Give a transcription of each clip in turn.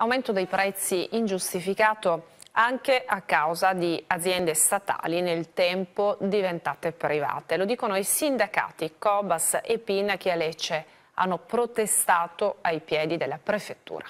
Aumento dei prezzi ingiustificato anche a causa di aziende statali nel tempo diventate private. Lo dicono i sindacati Cobas e Pina che a Lecce hanno protestato ai piedi della prefettura.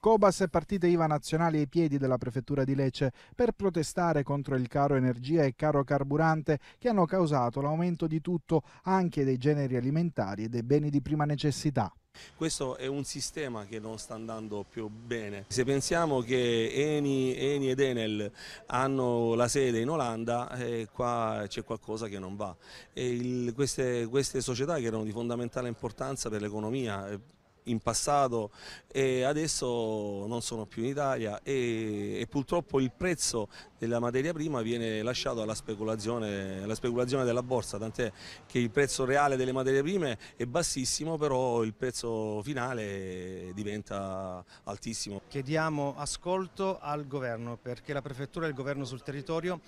Cobas e partite IVA nazionali ai piedi della prefettura di Lecce per protestare contro il caro energia e caro carburante che hanno causato l'aumento di tutto, anche dei generi alimentari e dei beni di prima necessità. Questo è un sistema che non sta andando più bene. Se pensiamo che Eni, Eni ed Enel hanno la sede in Olanda, eh, qua c'è qualcosa che non va. Il, queste, queste società che erano di fondamentale importanza per l'economia, eh, in passato e adesso non sono più in Italia e, e purtroppo il prezzo della materia prima viene lasciato alla speculazione, alla speculazione della borsa, tant'è che il prezzo reale delle materie prime è bassissimo, però il prezzo finale diventa altissimo. Chiediamo ascolto al governo perché la prefettura è il governo sul territorio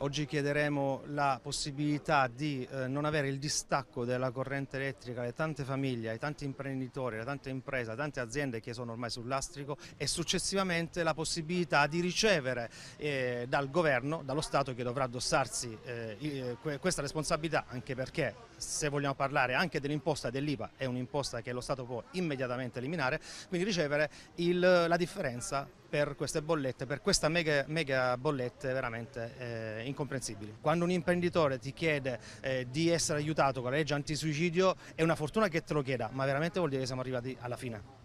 Oggi chiederemo la possibilità di eh, non avere il distacco della corrente elettrica alle tante famiglie, ai tanti imprenditori, alle tante tante imprese, tante aziende che sono ormai sul lastrico e successivamente la possibilità di ricevere eh, dal governo, dallo Stato che dovrà addossarsi eh, eh questa responsabilità anche perché se vogliamo parlare anche dell'imposta dell'IVA è un'imposta che lo Stato può immediatamente eliminare, quindi ricevere il, la differenza per queste bollette, per questa mega, mega bollette veramente eh, incomprensibili. Quando un imprenditore ti chiede eh, di essere aiutato con la legge antisuicidio è una fortuna che te lo chieda, ma veramente vuol dire che siamo arrivati alla fine.